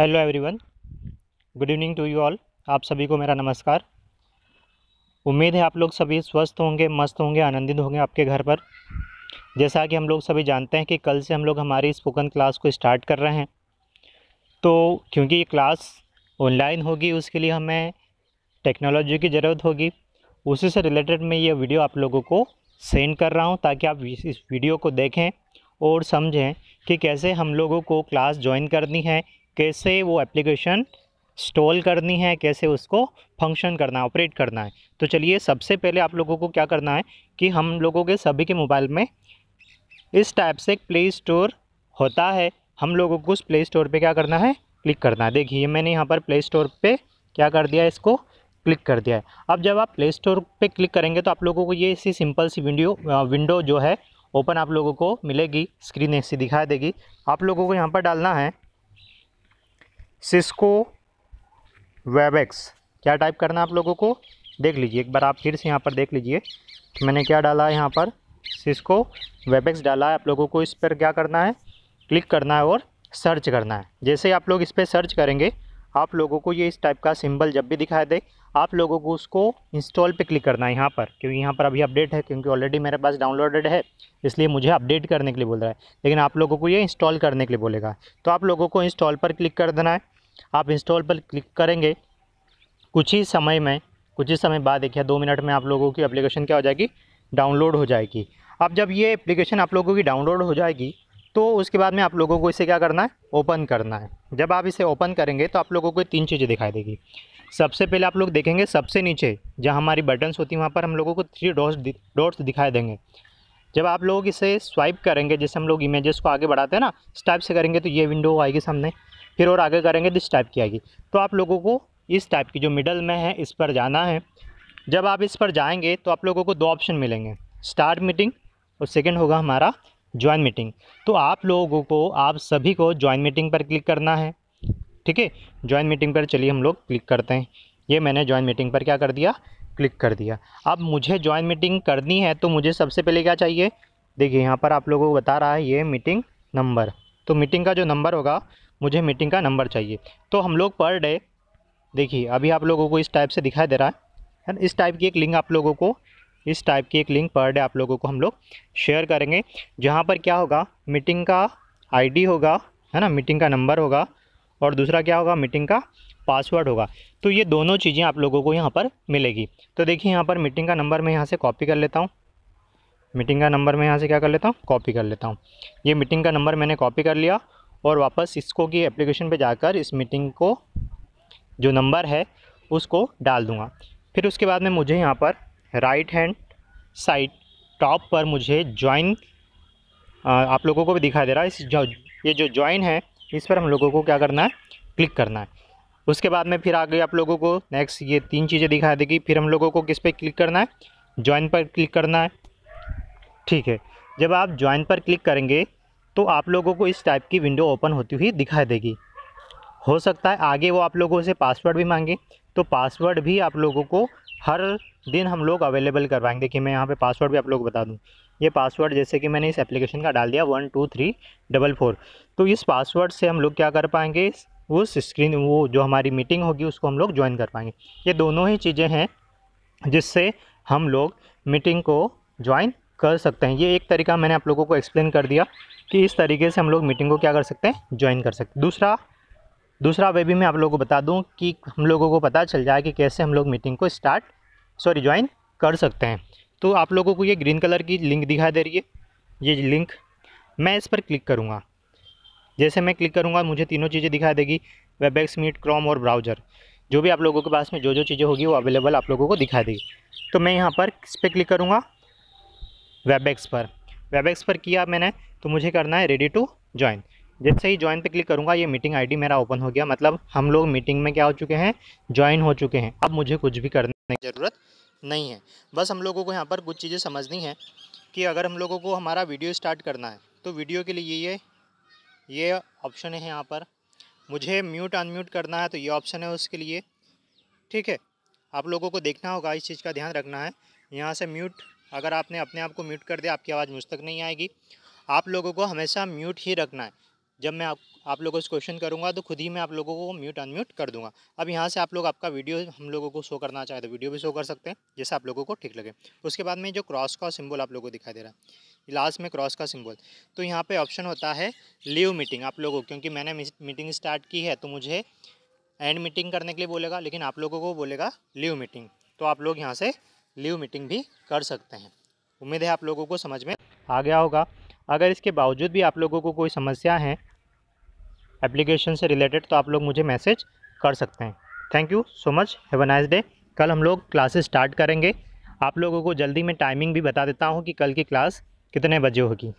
hello everyone good evening to you all आप सभी को मेरा नमस्कार उम्मीद है आप लोग सभी स्वस्थ होंगे मस्त होंगे आनंदित होंगे आपके घर पर जैसा कि हम लोग सभी जानते हैं कि कल से हम लोग हमारी स्पोकन क्लास को स्टार्ट कर रहे हैं तो क्योंकि ये क्लास ऑनलाइन होगी उसके लिए हमें टेक्नोलॉजी की ज़रूरत होगी उसी से रिलेटेड मैं ये वीडियो आप लोगों को सेंड कर रहा हूँ ताकि आप इस वीडियो को देखें और समझें कि कैसे हम लोगों को क्लास ज्वाइन करनी है कैसे वो एप्लीकेशन स्टॉल करनी है कैसे उसको फंक्शन करना है ऑपरेट करना है तो चलिए सबसे पहले आप लोगों को क्या करना है कि हम लोगों के सभी के मोबाइल में इस टाइप से प्ले स्टोर होता है हम लोगों को उस प्ले स्टोर पे क्या करना है क्लिक करना है देखिए मैंने यहाँ पर प्ले स्टोर पे क्या कर दिया है इसको क्लिक कर दिया है अब जब आप प्ले स्टोर पे क्लिक करेंगे तो आप लोगों को ये इसी सिंपल सी विंडो विंडो जो है ओपन आप लोगों को मिलेगी स्क्रीन ऐसी दिखाई देगी आप लोगों को यहाँ पर डालना है सिस्को वेबेक्स क्या टाइप करना है आप लोगों को देख लीजिए एक बार आप फिर से यहाँ पर देख लीजिए कि मैंने क्या डाला है यहाँ पर सिस्को वेबेक्स डाला है आप लोगों को इस पर क्या करना है क्लिक करना है और सर्च करना है जैसे आप लोग इस पर सर्च करेंगे आप लोगों को ये इस टाइप का सिंबल जब भी दिखाई दे आप लोगों को उसको इंस्टॉल पे क्लिक करना है यहाँ पर क्योंकि यहाँ पर अभी अपडेट है क्योंकि ऑलरेडी मेरे पास डाउनलोडेड है इसलिए मुझे अपडेट करने के लिए बोल रहा है लेकिन आप लोगों को ये इंस्टॉल करने के लिए बोलेगा तो आप लोगों को इंस्टॉल पर क्लिक कर देना है आप इंस्टॉल पर क्लिक करेंगे कुछ ही समय में कुछ ही समय बाद देखिए दो मिनट में आप लोगों की अप्लीकेशन क्या हो जाएगी डाउनलोड हो जाएगी अब जब ये एप्लीकेशन आप लोगों की डाउनलोड हो जाएगी तो उसके बाद में आप लोगों को इसे क्या करना है ओपन करना है जब आप इसे ओपन करेंगे तो आप लोगों को तीन चीज़ें दिखाई देगी सबसे पहले आप लोग देखेंगे सबसे नीचे जहाँ हमारी बटन्स होती हैं वहाँ पर हम लोगों को थ्री डॉट्स डॉट्स दिखाई देंगे जब आप लोग इसे स्वाइप करेंगे जैसे हम लोग इमेजेस को आगे बढ़ाते हैं ना इस टाइप से करेंगे तो ये विंडो आएगी सामने फिर और आगे करेंगे तो इस टाइप की आएगी तो आप लोगों को इस टाइप की जो मिडल में है इस पर जाना है जब आप इस पर जाएंगे तो आप लोगों को दो ऑप्शन मिलेंगे स्टार्ट मीटिंग और सेकेंड होगा हमारा ज्वाइन मीटिंग तो आप लोगों को आप सभी को ज्वाइन मीटिंग पर क्लिक करना है ठीक है ज्वाइन मीटिंग पर चलिए हम लोग क्लिक करते हैं ये मैंने ज्वाइन मीटिंग पर क्या कर दिया क्लिक कर दिया अब मुझे ज्वाइन मीटिंग करनी है तो मुझे सबसे पहले क्या चाहिए देखिए यहाँ पर आप लोगों को बता रहा है ये मीटिंग नंबर तो मीटिंग का जो नंबर होगा मुझे मीटिंग का नंबर चाहिए तो हम लोग पर डे देखिए अभी आप लोगों को इस टाइप से दिखाई दे रहा है इस टाइप की एक लिंक आप लोगों को इस टाइप की एक लिंक पर डे आप लोगों को हम लोग शेयर करेंगे जहाँ पर क्या होगा मीटिंग का आईडी होगा है ना मीटिंग का नंबर होगा और दूसरा क्या होगा मीटिंग का पासवर्ड होगा तो ये दोनों चीज़ें आप लोगों को यहाँ पर मिलेगी तो देखिए यहाँ पर मीटिंग का नंबर मैं यहाँ से कॉपी कर लेता हूँ मीटिंग का नंबर मैं यहाँ से क्या कर लेता हूँ कॉपी कर लेता हूँ ये मीटिंग का नंबर मैंने कॉपी कर लिया और वापस इसको कि एप्लीकेशन पे जाकर इस मीटिंग को जो नंबर है उसको डाल दूँगा फिर उसके बाद में मुझे यहाँ पर राइट हैंड साइड टॉप पर मुझे ज्वाइन आप लोगों को भी दिखाई दे रहा है इस जो ये जो ज्वाइन है इस पर हम लोगों को क्या करना है क्लिक करना है उसके बाद में फिर आगे आप लोगों को नेक्स्ट ये तीन चीज़ें दिखाई देगी फिर हम लोगों को किस पे क्लिक करना है ज्वाइन पर क्लिक करना है ठीक है जब आप ज्वाइन पर क्लिक करेंगे तो आप लोगों को इस टाइप की विंडो ओपन होती हुई दिखाई देगी हो सकता है आगे वो आप लोगों से पासवर्ड भी मांगे तो पासवर्ड भी आप लोगों को हर दिन हम लोग अवेलेबल करवाएंगे देखिए मैं यहाँ पे पासवर्ड भी आप लोग बता दूँ ये पासवर्ड जैसे कि मैंने इस एप्लीकेशन का डाल दिया one two three double four तो इस पासवर्ड से हम लोग क्या कर पाएंगे उस स्क्रीन वो जो हमारी मीटिंग होगी उसको हम लोग ज्वाइन कर पाएंगे ये दोनों ही चीज़ें हैं जिससे हम लोग मीटिंग को ज्वाइन कर सकते हैं ये एक तरीका मैंने आप लोगों को एक्सप्लेन कर दिया कि इस तरीके से हम लोग मीटिंग को क्या कर सकते हैं ज्वाइन कर सकते हैं दूसरा दूसरा वे भी मैं आप लोगों को बता दूं कि हम लोगों को पता चल जाए कि कैसे हम लोग मीटिंग को स्टार्ट सॉरी ज्वाइन कर सकते हैं तो आप लोगों को ये ग्रीन कलर की लिंक दिखाई दे रही है ये लिंक मैं इस पर क्लिक करूँगा जैसे मैं क्लिक करूँगा मुझे तीनों चीज़ें दिखाई देगी वेब एक्स मीट क्रोम और ब्राउज़र जो भी आप लोगों के पास में जो जो चीज़ें होगी वो अवेलेबल आप लोगों को दिखा देगी तो मैं यहाँ पर इस पर क्लिक करूँगा एक्स पर एक्स पर किया मैंने तो मुझे करना है रेडी टू ज्वाइन जैसे ही ज्वाइन पे क्लिक करूँगा ये मीटिंग आईडी मेरा ओपन हो गया मतलब हम लोग मीटिंग में क्या हो चुके हैं ज्वाइन हो चुके हैं अब मुझे कुछ भी करने की ज़रूरत नहीं है बस हम लोगों को यहाँ पर कुछ चीज़ें समझनी है कि अगर हम लोगों को हमारा वीडियो स्टार्ट करना है तो वीडियो के लिए ये ये ऑप्शन है यहाँ पर मुझे म्यूट अनम्यूट करना है तो ये ऑप्शन है उसके लिए ठीक है आप लोगों को देखना होगा इस चीज़ का ध्यान रखना है यहाँ से म्यूट अगर आपने अपने आप को म्यूट कर दिया आपकी आवाज़ मुझ तक नहीं आएगी आप लोगों को हमेशा म्यूट ही रखना है जब मैं आप आप लोगों से क्वेश्चन करूँगा तो खुद ही मैं आप लोगों को म्यूट अनम्यूट कर दूँगा अब यहाँ से आप लोग आपका वीडियो हम लोगों को शो करना चाहे तो वीडियो भी शो कर सकते हैं जैसे आप लोगों को ठीक लगे उसके बाद में जो क्रॉस का सिम्बल आप लोगों को दिखाई दे रहा है लास्ट में क्रॉस का सिंबल तो यहाँ पे ऑप्शन होता है लीव मीटिंग आप लोगों को क्योंकि मैंने मीटिंग स्टार्ट की है तो मुझे एंड मीटिंग करने के लिए बोलेगा लेकिन आप लोगों को बोलेगा लीव मीटिंग तो आप लोग यहाँ से लीव मीटिंग भी कर सकते हैं उम्मीद है आप लोगों को समझ में आ गया होगा अगर इसके बावजूद भी आप लोगों को कोई समस्या है एप्लीकेशन से रिलेटेड तो आप लोग मुझे मैसेज कर सकते हैं thank you so much have a nice day कल हम लोग क्लासेस स्टार्ट करेंगे आप लोगों को जल्दी मैं टाइमिंग भी बता देता हूँ कि कल की क्लास कितने बजे होगी